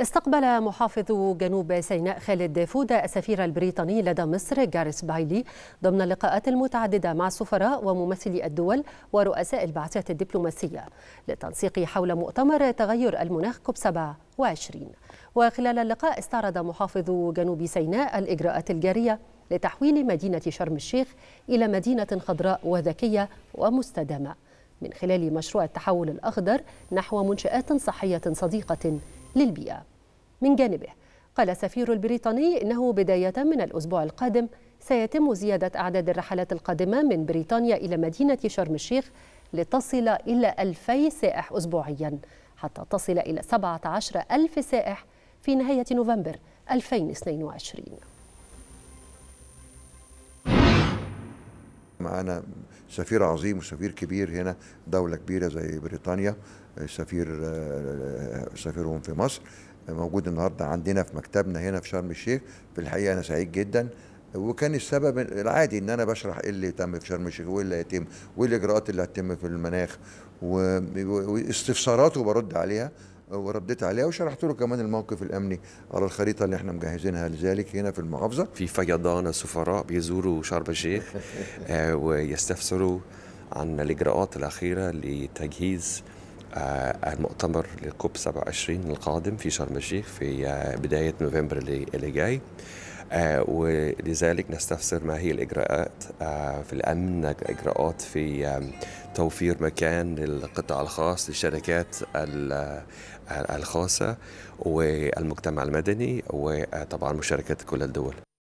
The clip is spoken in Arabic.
استقبل محافظ جنوب سيناء خالد فودة السفير البريطاني لدى مصر جاريس بايلي ضمن اللقاءات المتعددة مع السفراء وممثلي الدول ورؤساء البعثات الدبلوماسية للتنسيق حول مؤتمر تغير المناخ كوب 27 وخلال اللقاء استعرض محافظ جنوب سيناء الإجراءات الجارية لتحويل مدينة شرم الشيخ إلى مدينة خضراء وذكية ومستدامة من خلال مشروع التحول الأخضر نحو منشآت صحية صديقة للبيئة من جانبه قال السفير البريطاني إنه بداية من الأسبوع القادم سيتم زيادة أعداد الرحلات القادمة من بريطانيا إلى مدينة شرم الشيخ لتصل إلى 2000 سائح أسبوعيا حتى تصل إلى 17 ألف سائح في نهاية نوفمبر 2022 معانا سفير عظيم وسفير كبير هنا دولة كبيرة زي بريطانيا سفير سفيرهم في مصر موجود النهارده عندنا في مكتبنا هنا في شرم الشيخ في الحقيقة أنا سعيد جدا وكان السبب العادي ان انا بشرح ايه اللي تم في شرم الشيخ وايه اللي هيتم وايه الاجراءات اللي هتتم في المناخ واستفساراته برد عليها ورديت عليها وشرحت له كمان الموقف الامني على الخريطه اللي احنا مجهزينها لذلك هنا في المحافظه في فيضان سفراء بيزوروا شرم الشيخ آه، ويستفسروا عن الاجراءات الاخيره لتجهيز آه، المؤتمر للكوب 27 القادم في شرم الشيخ في آه، بدايه نوفمبر اللي جاي ولذلك نستفسر ما هي الاجراءات في الامن اجراءات في توفير مكان للقطاع الخاص للشركات الخاصة والمجتمع المدني وطبعا مشاركة كل الدول